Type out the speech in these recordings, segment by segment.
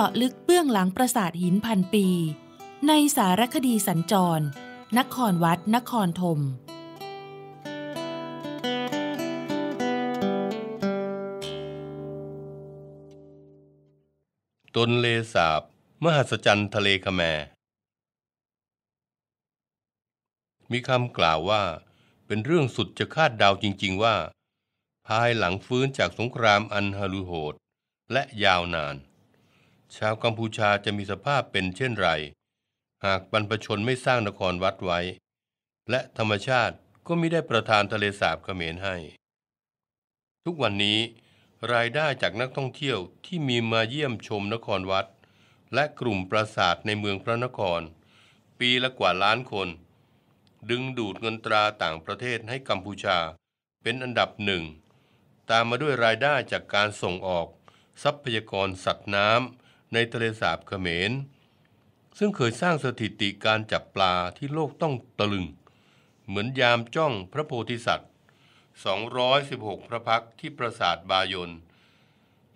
จาะลึกเบื้องหลังปราสาทหินพันปี ในสารคดีสัญจร นครวัด นครธมตนเลสาบ มหัศจรรย์ทะเลขแมมีคำกล่าวว่า เป็นเรื่องสุดจะคาดเดาจริง ๆ ว่า ภายหลังฟื้นจากสงครามอันฮารุโหด และยาวนานชาวกัมพูชาจะมีสภาพเป็นเช่นไร หากบรรพชนไม่สร้างนครวัดไว้ และธรรมชาติก็ไม่ได้ประทานทะเลสาบเขมรให้ ทุกวันนี้รายได้จากนักท่องเที่ยวที่มีมาเยี่ยมชมนครวัด และกลุ่มปราสาทในเมืองพระนคร ปีละกว่าล้านคน ดึงดูดเงินตราต่างประเทศให้กัมพูชาเป็นอันดับหนึ่งตามมาด้วยรายได้จากการส่งออกทรัพยากรสัตว์น้ำในทะเลสาบเขมรซึ่งเคยสร้างสถิติการจับปลาที่โลกต้องตะลึง เหมือนยามจ้องพระโพธิสัตว์ 216 พระพักที่ปราสาทบายน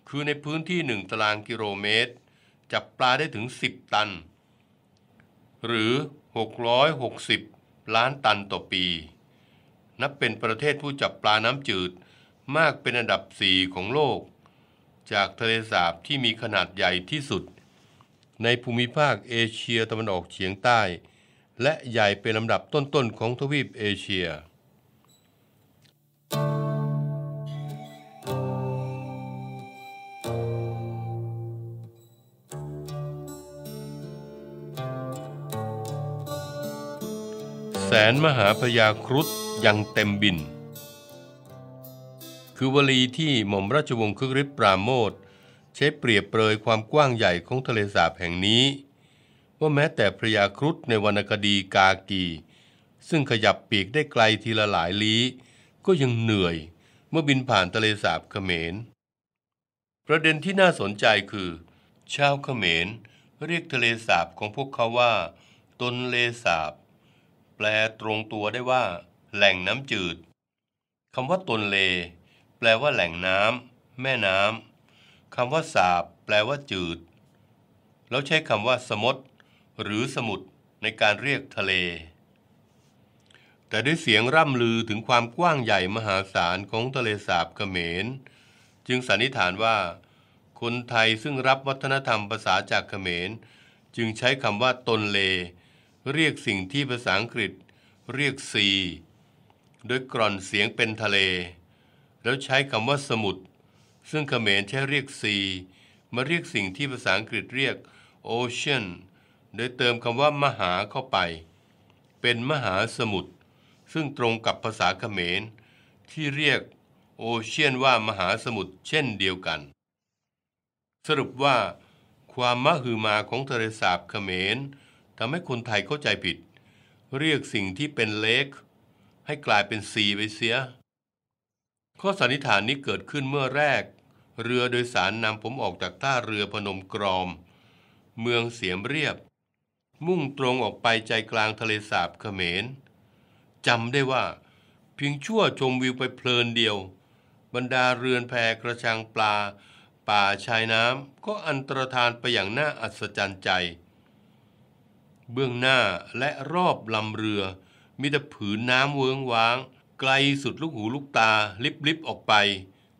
คือในพื้นที่หนึ่งตารางกิโลเมตร จับปลาได้ถึง 10 ตัน หรือ 660 ล้านตันต่อปี นับเป็นประเทศผู้จับปลาน้ำจืดมากเป็นอันดับ 4 ของโลกจากทะเลสาบที่มีขนาดใหญ่ที่สุด ในภูมิภาคเอเชียตะวันออกเฉียงใต้ และใหญ่เป็นลำดับต้นๆของทวีปเอเชีย แสนมหาพยาครุฑยังเต็มบินคือวลีที่หม่อมราชวงศ์คึกฤทธิ์ปราโมทใช้เปรียบเปรยความกว้างใหญ่ของทะเลสาบแห่งนี้ ว่าแม้แต่พระยาครุฑในวรรณคดีกากี ซึ่งขยับปีกได้ไกลทีละหลายลี้ก็ยังเหนื่อยเมื่อบินผ่านทะเลสาบเขมร ประเด็นที่น่าสนใจคือ ชาวเขมร เรียกทะเลสาบของพวกเขาว่า ตนเลสาบ แปลตรงตัวได้ว่า แหล่งน้ำจืดคำว่าตนเลแปลว่าแหล่งน้ำแม่น้ำคำว่าสาบ แปลว่า จืด แล้วใช้คำว่า สมดหรือสมุดในการเรียกทะเล แต่ด้วยเสียงร่ำลือถึงความกว้างใหญ่มหาศาลของทะเลสาบเขมรจึงสันนิษฐานว่า คนไทยซึ่งรับวัฒนธรรมภาษาจากเขมรจึงใช้คำว่า ตนเล เรียกสิ่งที่ภาษาอังกฤษ เรียกซีโดยกร่อนเสียงเป็นทะเลแล้วใช้คำว่าสมุดซึ่งเขมรใช้เรียกซีมาเรียกสิ่งที่ภาษาอังกฤษเรียกโอเชียนโดยเติมคำว่ามหาเข้าไป เป็นมหาสมุทรซึ่งตรงกับภาษาเขมร ที่เรียกโอเชียนว่ามหาสมุทรเช่นเดียวกัน สรุปว่า ความมหือมาของทะเลสาบเขมรทำให้คนไทยเข้าใจผิด เรียกสิ่งที่เป็นเลคให้กลายเป็นซีไปเสียข้อสันนิษฐานนี้เกิดขึ้นเมื่อแรก เรือโดยสารนำผมออกจากท่าเรือพนมกรอม เมืองเสียมเรียบ มุ่งตรงออกไปใจกลางทะเลสาบเขมรจำได้ว่าเพียงชั่วชมวิวไปเพลินเดียว บรรดาเรือนแพกระชังปลา ป่าชายน้ำก็อันตรธานไปอย่างน่าอัศจรรย์ใจ เบื้องหน้าและรอบลำเรือ มีแต่ผืนน้ำเวิงว้างางไกลสุดลูกหูลูกตาลิบลิบออกไป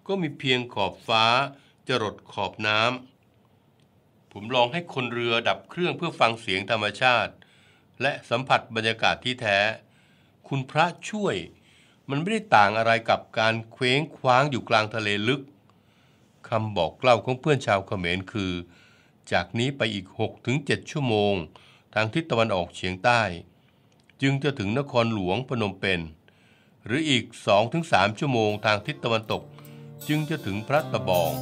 ก็มีเพียงขอบฟ้าจรดขอบน้ำผมลองให้คนเรือดับเครื่องเพื่อฟังเสียงธรรมชาติ และสัมผัสบรรยากาศที่แท้ คุณพระช่วยมันไม่ได้ต่างอะไรกับการเคว้งคว้างอยู่กลางทะเลลึกคำบอกเล่าของเพื่อนชาวเขมรคือ จากนี้ไปอีก 6-7 ชั่วโมงทางทิศตะวันออกเฉียงใต้ จึงจะถึงนครหลวงพนมเปญหรืออีก 2-3 ชั่วโมงทางทิศตะวันตกจึงจะถึงพระตะบอง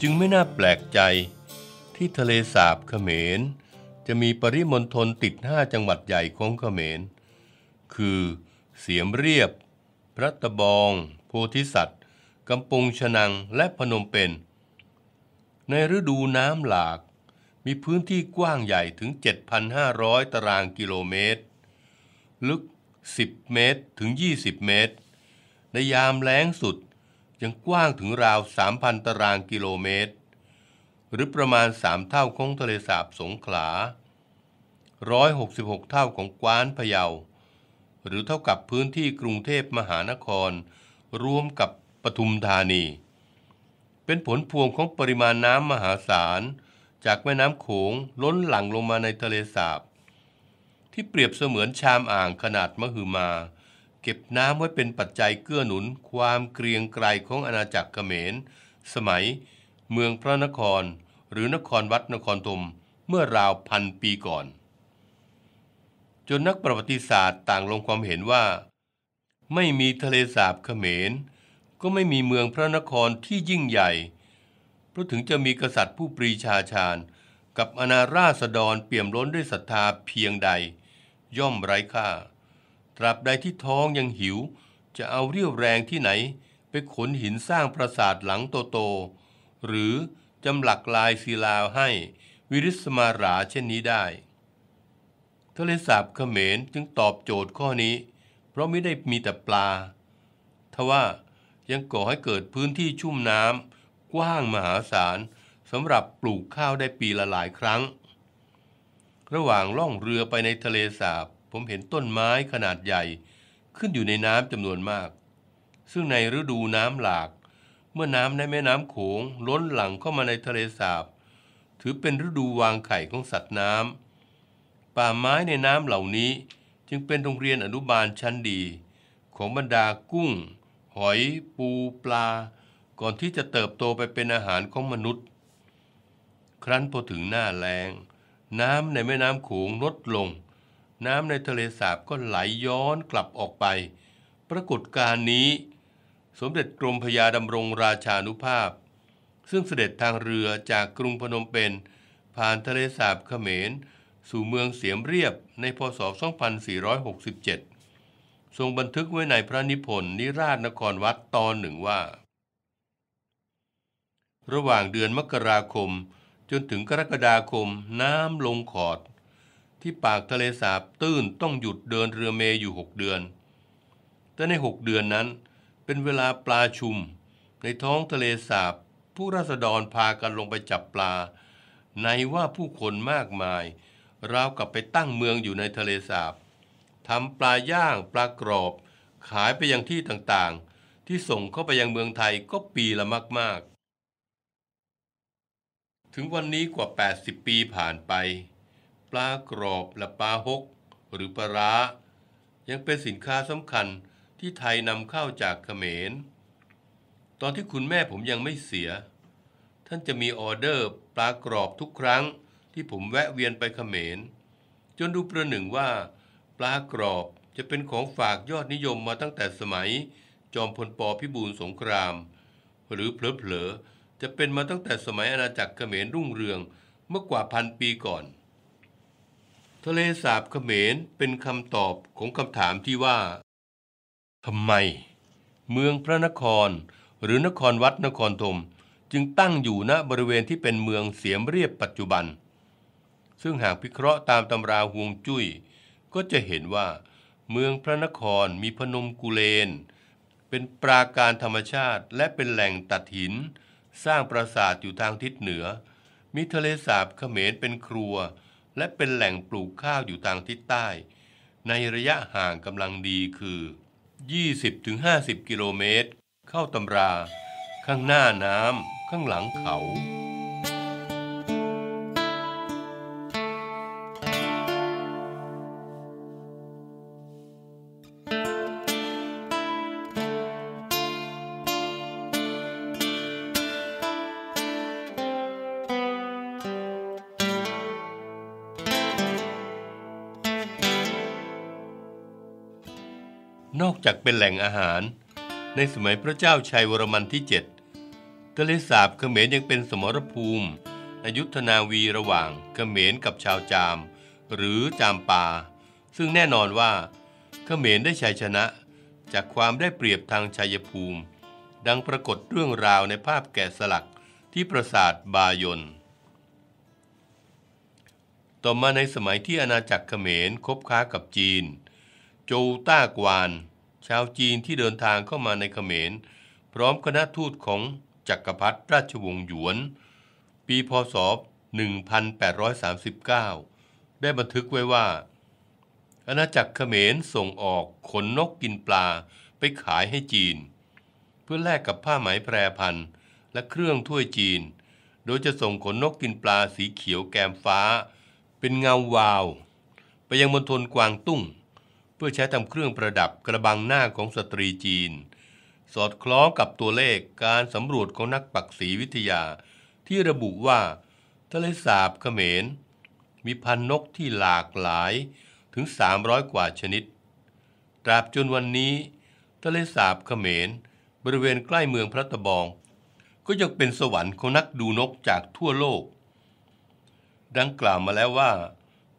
จึงไม่น่าแปลกใจที่ทะเลสาบเขมร จะมีปริมณฑลติดห้าจังหวัดใหญ่ของเขมร คือเสียมเรียบ พระตะบองโพธิสัตวกำปงฉนังและพนมเปญในฤดูน้ำหลากมีพื้นที่กว้างใหญ่ถึง 7,500 ตารางกิโลเมตร ลึก 10เมตรถึง 20เมตร ในยามแล้งสุดยังกว้างถึงราว 3,000 ตารางกิโลเมตร หรือประมาณ 3 เท่า ของทะเลสาบสงขลา 166 เท่าของกว้านพะเยา หรือเท่ากับพื้นที่กรุงเทพมหานคร รวมกับปทุมธานี เป็นผลพวงของปริมาณน้ำมหาศาล จากแม่น้ำโขงล้นหลั่งลงมาในทะเลสาบที่เปรียบเสมือนชามอ่างขนาดมหึมา เก็บน้ำไว้เป็นปัจจัยเกื้อหนุนความเกรียงไกรของอาณาจักรเขมร สมัยเมืองพระนครหรือนครวัดนครธมเมื่อราวพันปีก่อน จนนักประวัติศาสตร์ต่างลงความเห็นว่า ไม่มีทะเลสาบเขมรก็ไม่มีเมืองพระนครที่ยิ่งใหญ่ เพราะถึงจะมีกษัตริย์ผู้ปรีชาชาญกับอนาราษฎรเปี่ยมล้นด้วยศรัทธาเพียงใด ย่อมไร้ค่าตราบใดที่ท้องยังหิว จะเอาเรี่ยวแรงที่ไหน ไปขนหินสร้างปราสาทหลังโตโต หรือจำหลักลายศิลาให้ วิริสมาราเช่นนี้ได้ทะเลสาบเขมรจึงตอบโจทย์ข้อนี้ เพราะไม่ได้มีแต่ปลา ทว่ายังก่อให้เกิดพื้นที่ชุ่มน้ำกว้างมหาศาลสำหรับปลูกข้าวได้ปีละหลายครั้ง ระหว่างล่องเรือไปในทะเลสาบผมเห็นต้นไม้ขนาดใหญ่ขึ้นอยู่ในน้ำจำนวนมาก ซึ่งในฤดูน้ำหลาก เมื่อน้ำในแม่น้ำโขงล้นหลังเข้ามาในทะเลสาบ ถือเป็นฤดูวางไข่ของสัตว์น้ำป่าไม้ในน้ำเหล่านี้จึงเป็นโรงเรียนอนุบาลชั้นดี ของบรรดากุ้งหอย ปูปลา ก่อนที่จะเติบโตไปเป็นอาหารของมนุษย์ ครั้นพอถึงหน้าแรง น้ำในแม่น้ำขขงลดลง น้ำในทะเลสาบก็ไหลยย้อนกลับออกไป ปรากฏการนี้ สมเด็จกรมพยาดำรงราชานุภาพ ซึ่งเสด็จทางเรือจากกรุงพนมเปญผ่านทะเลสาบเขมรสู่เมืองเสียมเรียบ ในพศ2467ทรงบันทึกไว้ในพระนิพนธ์นิราชนครวัดตอนหนึ่งว่า ระหว่างเดือนมกราคมจนถึงกรกฎาคมน้ำลงขอด ที่ปากทะเลสาบตื้นต้องหยุดเดินเรือเมย์อยู่หกเดือน แต่ในหกเดือนนั้นเป็นเวลาปลาชุม ในท้องทะเลสาบ ผู้ราษฎรพากันลงไปจับปลา ในว่าผู้คนมากมายราวกับไปตั้งเมืองอยู่ในทะเลสาบทำปลาย่างปลากรอบ ขายไปยังที่ต่างๆ ที่ส่งเข้าไปยังเมืองไทยก็ปีละมาก ๆ ถึงวันนี้กว่า80ปีผ่านไป ปลากรอบและปลาฮกหรือปลาร้ายังเป็นสินค้าสำคัญที่ไทยนำเข้าจากเขมรตอนที่คุณแม่ผมยังไม่เสีย ท่านจะมีออเดอร์ปลากรอบทุกครั้งที่ผมแวะเวียนไปเขมรจนดูประหนึ่งว่าปลากรอบจะเป็นของฝากยอดนิยมมาตั้งแต่สมัยจอมพลปพิบูลสงคราม หรือเผลอๆจะเป็นมาตั้งแต่สมัยอาณาจักรเขมรรุ่งเรืองเมื่อกว่าพันปีก่อน ทะเลสาบเขมรเป็นคำตอบของคำถามที่ว่าทำไม เมืองพระนคร หรือนครวัดนครธมจึงตั้งอยู่ณบริเวณที่เป็นเมืองเสียมเรียบปัจจุบัน ซึ่งหากพิเคราะห์ตามตำราฮวงจุ้ยก็จะเห็นว่าเมืองพระนครมีพนมกุเลน เป็นปราการธรรมชาติและเป็นแหล่งตัดหิน สร้างปราสาทอยู่ทางทิศเหนือมีทะเลสาบเขมรเป็นครัว และเป็นแหล่งปลูกข้าวอยู่ทางทิศใต้ ในระยะห่างกำลังดีคือ 20-50 กิโลเมตร เข้าตำรา ข้างหน้าน้ำข้างหลังเขาจากเป็นแหล่งอาหาร ในสมัยพระเจ้าชัยวรมันที่ 7ทะเลสาบ เขมรยังเป็นสมรภูมิอยุธนาวีระหว่างเขมรกับชาวจาม หรือจามปา ซึ่งแน่นอนว่าเขมรได้ชัยชนะ จากความได้เปรียบทางชัยภูมิ ดังปรากฏเรื่องราวในภาพแกะสลักที่ปราสาทบายนต่อมาในสมัยที่อาณาจักรเขมรคบค้ากับจีน โจต้ากวานชาวจีนที่เดินทางเข้ามาในเขมร พร้อมคณะทูตของจักรพรรดิราชวงศ์หยวน ปีพศ 1839 ได้บันทึกไว้ว่าอาณาจักรเขมรส่งออกขนนกกินปลาไปขายให้จีน เพื่อแลกกับผ้าไหมแปรพันและเครื่องถ้วยจีน โดยจะส่งขนนกกินปลาสีเขียวแกมฟ้าเป็นเงาวาว ไปยังมณฑลกวางตุ้งพื่อใช้ทำเครื่องประดับกระบังหน้าของสตรีจีน สอดคล้องกับตัวเลขการสำรวจของนักปักษีวิทยา ที่ระบุว่า ทะเลสาบเขมร มีพันนกที่หลากหลายถึง 300 กว่าชนิด ตราบจนวันนี้ทะเลสาบเขมรบริเวณใกล้เมืองพระตะบอง ก็ยังเป็นสวรรค์ของนักดูนกจากทั่วโลก ดังกล่าวมาแล้วว่า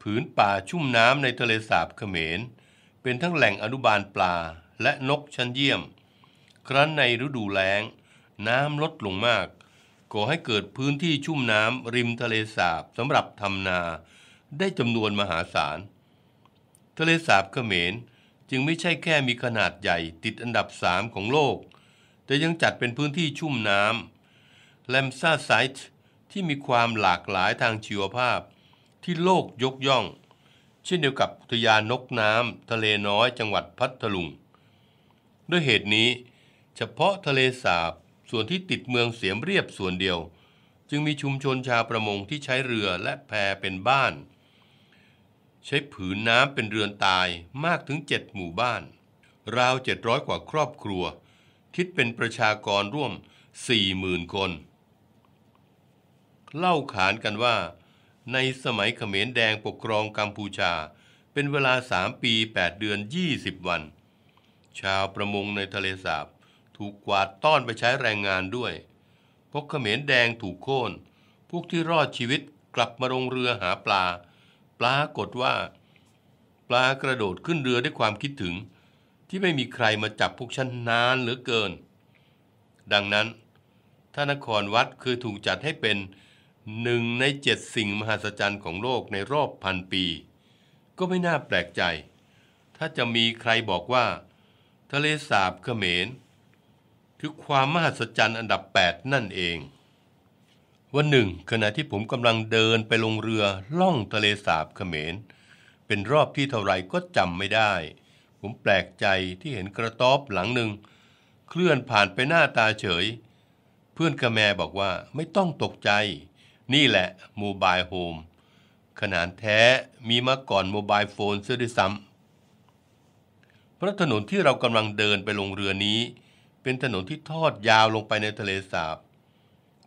ผืนป่าชุ่มน้ำในทะเลสาบเขมรเป็นทั้งแหล่งอนุบาลปลาและนกชั้นเยี่ยม ครั้นในฤดูแล้ง น้ำลดลงมากก่อให้เกิดพื้นที่ชุ่มน้ำริมทะเลสาบสำหรับทำนา ได้จำนวนมหาศาล ทะเลสาบเขมรจึงไม่ใช่แค่มีขนาดใหญ่ติดอันดับสามของโลก แต่ยังจัดเป็นพื้นที่ชุ่มน้ำแลมซาไซต์ที่มีความหลากหลายทางชีวภาพ ที่โลกยกย่องเช่นเดียวกับอุทยานนกน้ำทะเลน้อยจังหวัดพัทลุง ด้วยเหตุนี้ เฉพาะทะเลสาบส่วนที่ติดเมืองเสียมเรียบส่วนเดียว จึงมีชุมชนชาวประมงที่ใช้เรือและแพเป็นบ้าน ใช้ผืนน้ำเป็นเรือนตายมากถึง 7 หมู่บ้าน ราว 700 กว่าครอบครัว คิดเป็นประชากรร่วม 40,000คน เล่าขานกันว่าในสมัยเขมรแดงปกครองกัมพูชาเป็นเวลา 3 ปี 8 เดือน 20 วัน ชาวประมงในทะเลสาบถูกกวาดต้อนไปใช้แรงงานด้วย พวกเขมรแดงถูกโค่นพวกที่รอดชีวิตกลับมาลงเรือหาปลา ปลากฏว่า ปลากระโดดขึ้นเรือด้วยความคิดถึง ที่ไม่มีใครมาจับพวกฉันนานเหลือเกิน ดังนั้นท่านครวัดคือถูกจัดให้เป็นหนึ่งในเจ็ดสิ่งมหัศจรรย์ ของโลกใน รอบ พันปี ก็ไม่น่าแปลกใจ ถ้าจะมีใครบอกว่า ทะเลสาบเขมรคือ ความมหัศจรรย์ อันดับ8นั่นเอง วันหนึ่ง ขณะที่ผมกำลังเดินไปลงเรือล่องทะเลสาบเขมร เป็นรอบที่เท่าไรก็จำไม่ได้ ผมแปลกใจที่เห็นกระต๊อบหลังหนึ่ง เคลื่อนผ่านไปหน้าตาเฉย เพื่อนกระแมบอกว่าไม่ต้องตกใจนี่แหละโมบายโฮมขนาดแท้มีมาก่อนโมบายโฟนเสียด้วยซ้ำพระถนนที่เรากำลังเดินไปลงเรือนี้ เป็นถนนที่ทอดยาวลงไปในทะเลสาบ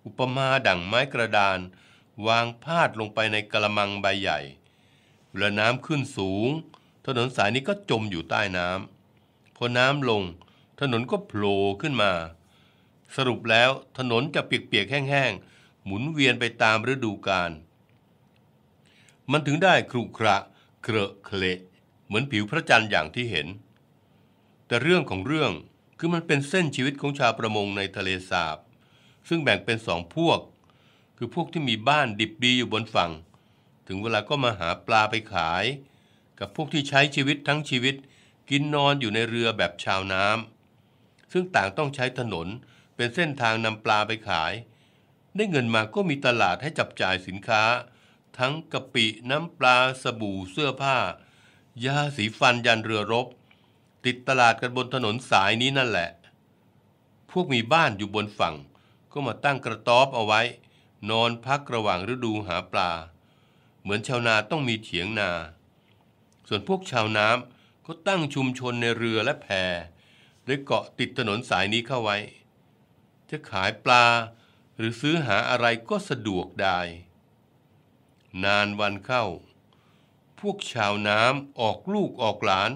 อุปมาดั่งไม้กระดาน วางพาดลงไปในกระมังใบใหญ่เรือน้ำขึ้นสูง ถนนสายนี้ก็จมอยู่ใต้น้ำพอน้ำลง ถนนก็โผล่ขึ้นมา สรุปแล้วถนนจะเปียกๆแห้งๆหมุนเวียนไปตามฤดูกาล มันถึงได้ครุขระเครอะเคละเหมือนผิวพระจันทร์อย่างที่เห็น แต่เรื่องของเรื่องคือมันเป็นเส้นชีวิตของชาวประมงในทะเลสาบ ซึ่งแบ่งเป็นสองพวก คือพวกที่มีบ้านดิบดีอยู่บนฝั่ง ถึงเวลาก็มาหาปลาไปขาย กับพวกที่ใช้ชีวิตทั้งชีวิตกินนอนอยู่ในเรือแบบชาวน้ำ ซึ่งต่างต้องใช้ถนนเป็นเส้นทางนำปลาไปขายได้เงินมาก็มีตลาดให้จับจ่ายสินค้า ทั้งกะปิน้ำปลาสบู่เสื้อผ้า ยาสีฟันยันเรือรบ ติดตลาดกันบนถนนสายนี้นั่นแหละ พวกมีบ้านอยู่บนฝั่ง ก็มาตั้งกระต๊อบเอาไว้ นอนพักระหว่างฤดูหาปลา เหมือนชาวนาต้องมีเถียงนา ส่วนพวกชาวน้ำก็ตั้งชุมชนในเรือและแพโดยเกาะติดถนนสายนี้เข้าไว้ จะขายปลาหรือซื้อหาอะไรก็สะดวกได้ นานวันเข้า พวกชาวน้ำออกลูกออกหลาน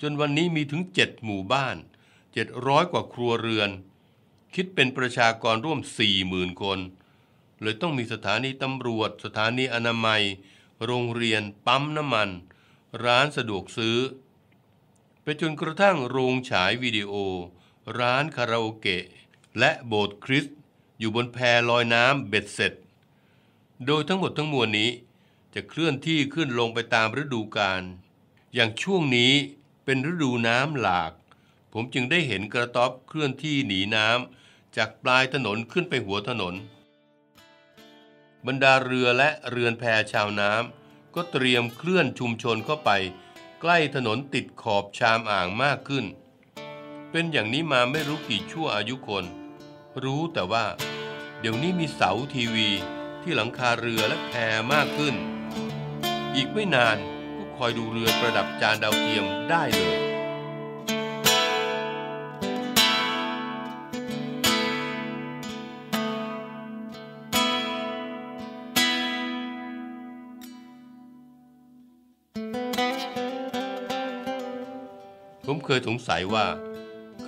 จนวันนี้มีถึงเจ็ดหมู่บ้านเจ็ดร้อยกว่าครัวเรือน คิดเป็นประชากรร่วมสี่หมื่นคน เลยต้องมีสถานีตำรวจ สถานีอนามัย โรงเรียนปั๊มน้ำมัน ร้านสะดวกซื้อ ไปจนกระทั่งโรงฉายวิดีโอ ร้านคาราโอเกะ และโบสถ์คริสต์อยู่บนแพลอยน้ำเบ็ดเสร็จ โดยทั้งหมดทั้งมวลนี้จะเคลื่อนที่ขึ้นลงไปตามฤดูกาลอย่างช่วงนี้เป็นฤดูน้ำหลาก ผมจึงได้เห็นกระต๊อบเคลื่อนที่หนีน้ำจากปลายถนนขึ้นไปหัวถนน บรรดาเรือและเรือนแพชาวน้ำก็เตรียมเคลื่อนชุมชนเข้าไป ใกล้ถนนติดขอบชามอ่างมากขึ้น เป็นอย่างนี้มาไม่รู้กี่ชั่วอายุคนรู้แต่ว่าเดี๋ยวนี้มีเสาทีวีที่หลังคาเรือและแพมากขึ้น อีกไม่นานก็คอยดูเรือประดับจานดาวเทียมได้เลย ผมเคยสงสัยว่า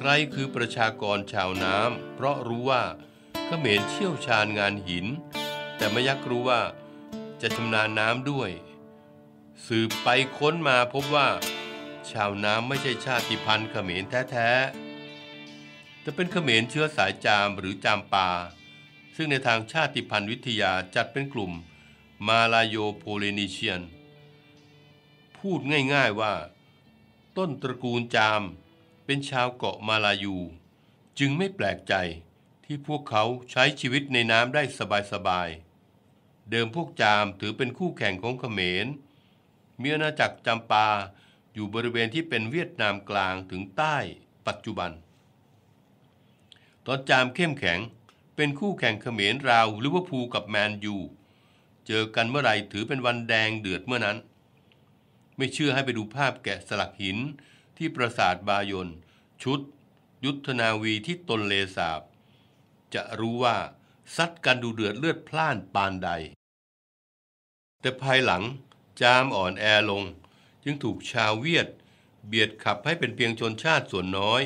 ใครคือประชากรชาวน้ำเพราะรู้ว่า เขมรเชี่ยวชาญงานหิน แต่มยักรู้ว่าจะชำนาญน้ำด้วย สืบไปค้นมาพบว่า ชาวน้ำไม่ใช่ชาติพันธุ์เขมรแท้ๆ แต่เป็นเขมรเชื้อสายจามหรือจามปา ซึ่งในทางชาติพันธุ์วิทยาจัดเป็นกลุ่มมาลาโยโพลนีเชียน พูดง่ายๆว่า ต้นตระกูลจามเป็นชาวเกาะมาลายู จึงไม่แปลกใจที่พวกเขาใช้ชีวิตในน้ำได้สบายๆเดิมพวกจามถือเป็นคู่แข่งของเขมรมีอาณาจักรจำปาอยู่บริเวณที่เป็นเวียดนามกลางถึงใต้ปัจจุบัน ตอนจามเข้มแข็งเป็นคู่แข่งเขมรราวลิเวอร์พูลกับแมนยูเจอกันเมื่อไรถือเป็นวันแดงเดือดเมื่อนั้น ไม่เชื่อให้ไปดูภาพแกะสลักหินที่ปราสาทบายน ชุด ยุทธนาวีที่ตนเลสาบ จะรู้ว่าซัดกันดูเดือดเลือดพล่านปานใด แต่ภายหลังจามอ่อนแอลง จึงถูกชาวเวียด เบียดขับให้เป็นเพียงชนชาติส่วนน้อย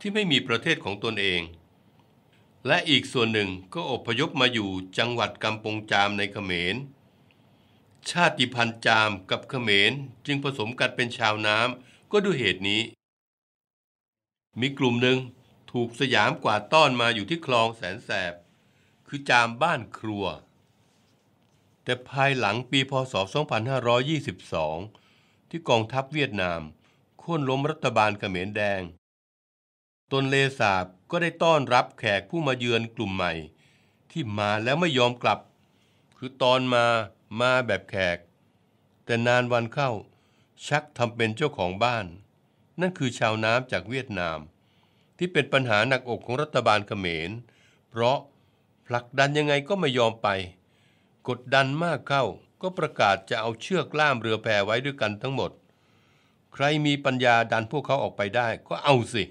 ที่ไม่มีประเทศของตนเอง และอีกส่วนหนึ่งก็อพยพมาอยู่จังหวัดกำปงจามในเขมร ชาติพันธ์จามกับเขมรจึงผสมกันเป็นชาวน้ำก็ด้วยเหตุนี้ มีกลุ่มหนึ่งถูกสยามกวาดต้อนมาอยู่ที่คลองแสนแสบ คือจามบ้านครัว แต่ภายหลังปีพศ 2522 ที่กองทัพเวียดนามโค่นล้มรัฐบาลเขมรแดง ตนเลสาบก็ได้ต้อนรับแขกผู้มาเยือนกลุ่มใหม่ ที่มาแล้วไม่ยอมกลับ คือตอนมามาแบบแขก แต่นานวันเข้าชักทำเป็นเจ้าของบ้าน นั่นคือชาวน้ำจากเวียดนาม ที่เป็นปัญหาหนักอกของรัฐบาลเขมร เพราะผลักดันยังไงก็ไม่ยอมไป กดดันมากเข้าก็ประกาศจะเอาเชือกล่ามเรือแพไว้ด้วยกันทั้งหมด ใครมีปัญญาดันพวกเขาออกไปได้ก็เอาสิ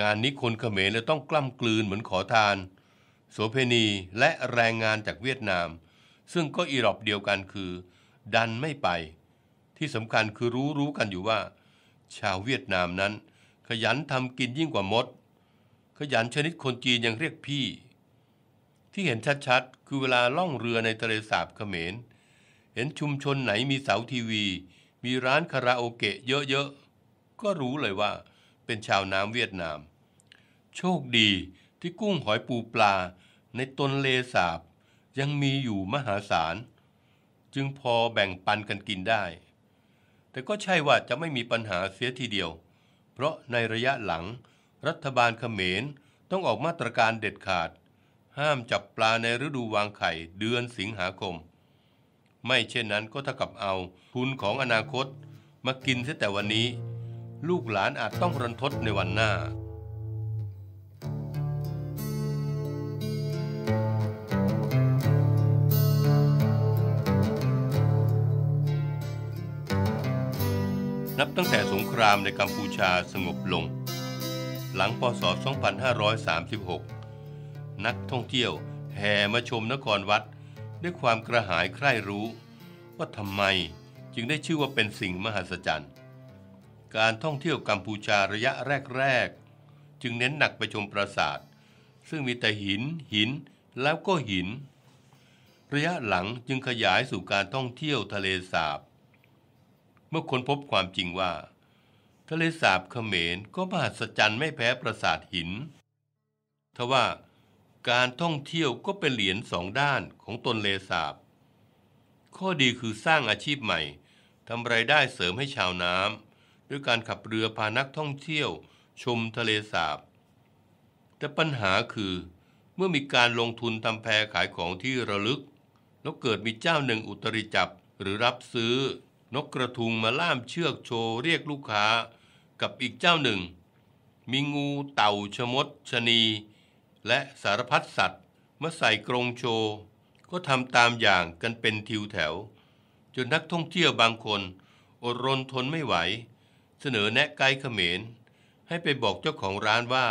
งานนี้คนเขมรเลยต้องกล้ำกลืนเหมือนขอทาน โสเพณีและแรงงานจากเวียดนาม ซึ่งก็อีรอบเดียวกันคือ ดันไม่ไปที่สำคัญคือรู้รู้กันอยู่ว่า ชาวเวียดนามนั้นขยันทำกินยิ่งกว่ามด ขยันชนิดคนจีนยังเรียกพี่ ที่เห็นชัดๆ คือเวลาล่องเรือในทะเลสาบเขมรเห็นชุมชนไหนมีเสาทีวี มีร้านคาราโอเกะเยอะๆ ก็รู้เลยว่า เป็นชาวน้ำเวียดนาม โชคดีที่กุ้งหอยปูปลาในตนเลสาบ ยังมีอยู่มหาศาล จึงพอแบ่งปันกันกินได้แต่ก็ใช่ว่าจะไม่มีปัญหาเสียทีเดียว เพราะในระยะหลัง รัฐบาลเขมรต้องออกมาตรการเด็ดขาด ห้ามจับปลาในฤดูวางไข่เดือนสิงหาคม ไม่เช่นนั้นก็เท่ากับเอาทุนของอนาคตมากินเสียแต่วันนี้ ลูกหลานอาจต้องรันทดในวันหน้านับตั้งแต่สงครามในกัมพูชาสงบลง หลังพศ2536 นักท่องเที่ยวแห่มาชมนครวัดด้วยความกระหายใคร่รู้ ว่าทำไมจึงได้ชื่อว่าเป็นสิ่งมหัศจรรย์การท่องเที่ยวกัมพูชาระยะแรกๆจึงเน้นหนักไปชมปราสาท ซึ่งมีแต่หิน หินแล้วก็หิน ระยะหลังจึงขยายสู่การท่องเที่ยวทะเลสาบเมื่อค้นพบความจริงว่า ทะเลสาบเขมร ก็มหัศจรรย์ไม่แพ้ปราสาทหิน ทว่าการท่องเที่ยวก็เป็นเหรียญสองด้านของตนเลสาบ ข้อดีคือสร้างอาชีพใหม่ทำไรายได้เสริมให้ชาวน้ำด้วยการขับเรือพานักท่องเที่ยวชมทะเลสาบ แต่ปัญหาคือ เมื่อมีการลงทุนทำแพรขายของที่ระลึก แล้วเกิดมีเจ้าหนึ่งอุตริจับหรือรับซื้อนกกระทุงมาล่ามเชือกโชว์เรียกลูกค้ากับอีกเจ้าหนึ่ง มีงูเต่าชมดชนีและสารพัดสัตว์มาใส่กรงโชว์ ก็ทำตามอย่างกันเป็นทิวแถว จนนักท่องเที่ยวบางคนอดรนทนไม่ไหว เสนอแนะไกด์เขมร ให้ไปบอกเจ้าของร้านว่า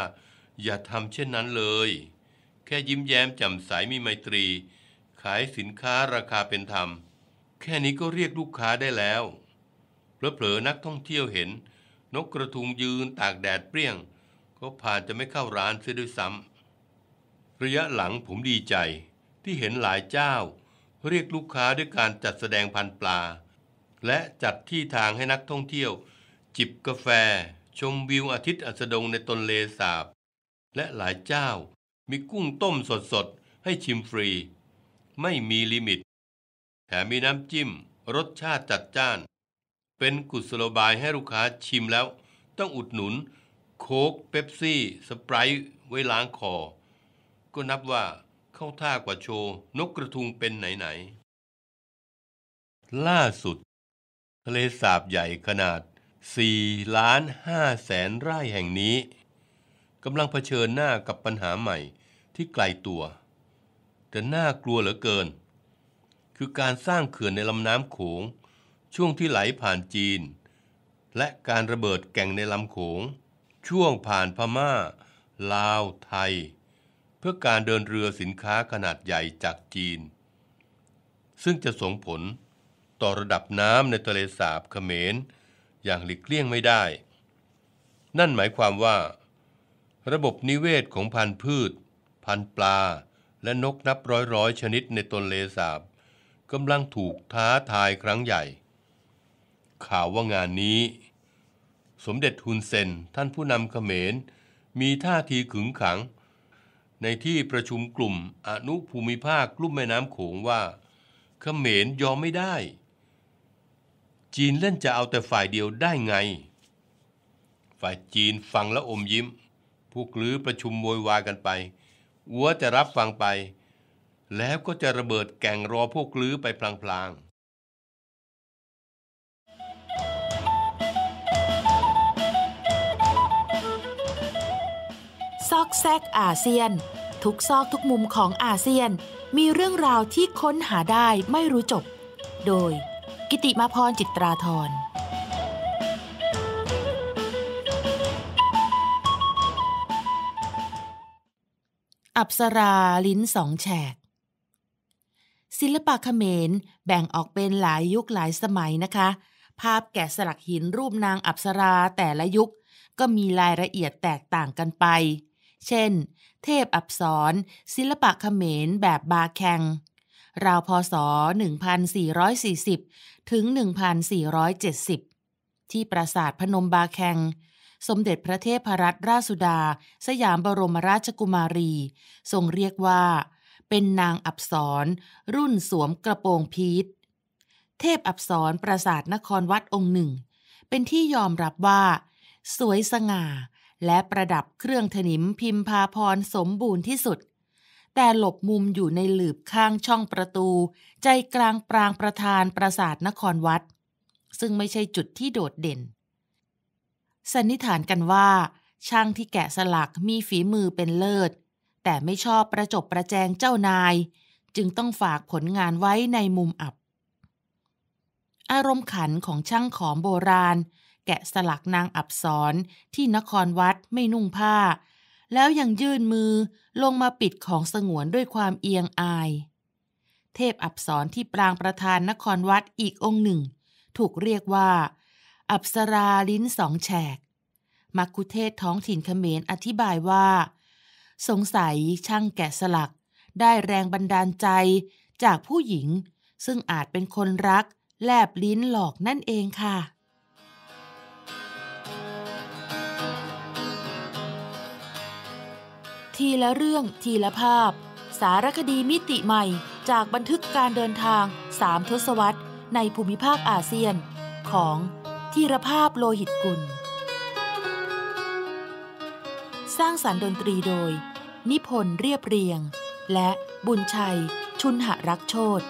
อย่าทำเช่นนั้นเลย แค่ยิ้มแย้มจำสายมีไมตรี ขายสินค้าราคาเป็นธรรมแค่นี้ก็เรียกลูกค้าได้แล้วเผลอๆนักท่องเที่ยวเห็น นกกระทุงยืนตากแดดเปรี้ยง ก็ผ่านจะไม่เข้าร้านเสียด้วยซ้ำระยะหลังผมดีใจ ที่เห็นหลายเจ้า เรียกลูกค้าด้วยการจัดแสดงพันปลา และจัดที่ทางให้นักท่องเที่ยว จิบกาแฟ ชมวิวอาทิตย์อัสดงในตนเลสาบ และหลายเจ้า มีกุ้งต้มสดๆให้ชิมฟรี ไม่มีลิมิตแถมมีน้ำจิ้ม รสชาติจัดจ้าน เป็นกุศโลบายให้ลูกค้าชิมแล้วต้องอุดหนุน โค้ก เป๊ปซี่สไปรยไว้ล้างคอ ก็นับว่าเข้าท่ากว่าโชว์ นกกระทุงเป็นไหนๆล่าสุด ทะเลสาบใหญ่ขนาด 4 ล้าน5แสนไร่แห่งนี้กำลังเผชิญหน้ากับปัญหาใหม่ที่ไกลตัว แต่น่ากลัวเหลือเกินคือการสร้างเขื่อนในลำน้ำโขง ช่วงที่ไหลผ่านจีน และการระเบิดแก่งในลำโขง ช่วงผ่านพมา่าลาวไทย เพื่อการเดินเรือสินค้าขนาดใหญ่จากจีน ซึ่งจะส่งผลต่อระดับน้ำในทะเลสาบเขมร อย่างหลีกเลี่ยงไม่ได้ นั่นหมายความว่าระบบนิเวศของพันธุ์พืช พันธุ์ปลาและนกนับร้อยๆชนิดในตนเลสาบกำลังถูกท้าทายครั้งใหญ่ ข่าวว่างานนี้ สมเด็จฮุนเซนท่านผู้นำเขมร มีท่าทีขึงขัง ในที่ประชุมกลุ่มอนุภูมิภาคลุ่มแม่น้ำโขงว่าเขมรยอมไม่ได้ จีนเล่นจะเอาแต่ฝ่ายเดียวได้ไง ฝ่ายจีนฟังแล้วอมยิ้มพวกลือประชุมโวยวายกันไปอัวจะรับฟังไปแล้วก็จะระเบิดแก่งรอพวกลื้อไปพลางๆ ซอกแซกอาเซียน ทุกซอกทุกมุมของอาเซียนมีเรื่องราวที่ค้นหาได้ไม่รู้จบ โดย กิติมาพรจิตราธรอับสราลิ้นสองแฉกศิลปะเขมรแบ่งออกเป็นหลายยุคหลายสมัยนะคะ ภาพแกะสลักหินรูปนางอับสราแต่ละยุค ก็มีรายละเอียดแตกต่างกันไป เช่นเทพอับสรศิลปะเขมรแบบบาแคงราวพศ 1440 ถึง 1470 ที่ปราสาทพนมบาแคง สมเด็จพระเทพรัตนราชสุดาสยามบรมราชกุมารี ทรงเรียกว่าเป็นนางอับสรรุ่นสวมกระโปรงพีทเทพอับสรปราสาทนครวัดองค์หนึ่ง เป็นที่ยอมรับว่าสวยสง่า และประดับเครื่องถนิมพิมพาพรสมบูรณ์ที่สุด แต่หลบมุมอยู่ในหลืบข้างช่องประตู ใจกลางปรางประธานปราสาทนครวัด ซึ่งไม่ใช่จุดที่โดดเด่น สันนิษฐานกันว่า ช่างที่แกะสลักมีฝีมือเป็นเลิศแต่ไม่ชอบประจบประแจงเจ้านาย จึงต้องฝากผลงานไว้ในมุมอับ อารมณ์ขันของช่างขอมโบราณ แกะสลักนางอับสนที่นครวัดไม่นุ่งผ้า แล้วยังยื่นมือลงมาปิดของสงวนด้วยความเอียงอาย เทพอับสนที่ปรางประธานนครวัดอีกองหนึ่ง ถูกเรียกว่า อับสราลิ้นสองแฉก มักคุเทศท้องถิ่นเขมรอธิบายว่าสงสัยช่างแกะสลักได้แรงบันดาลใจจากผู้หญิงซึ่งอาจเป็นคนรัก แลบลิ้นหลอกนั่นเองค่ะ ทีละเรื่องทีละภาพ สารคดีมิติใหม่จากบันทึกการเดินทางสามทศวรรษในภูมิภาคอาเซียน ของทีรภาพโลหิตกุลสร้างสารรค์ดนตรีโดย นิพนธ์เรียบเรียง และบุญชัย ชุนหรักโชต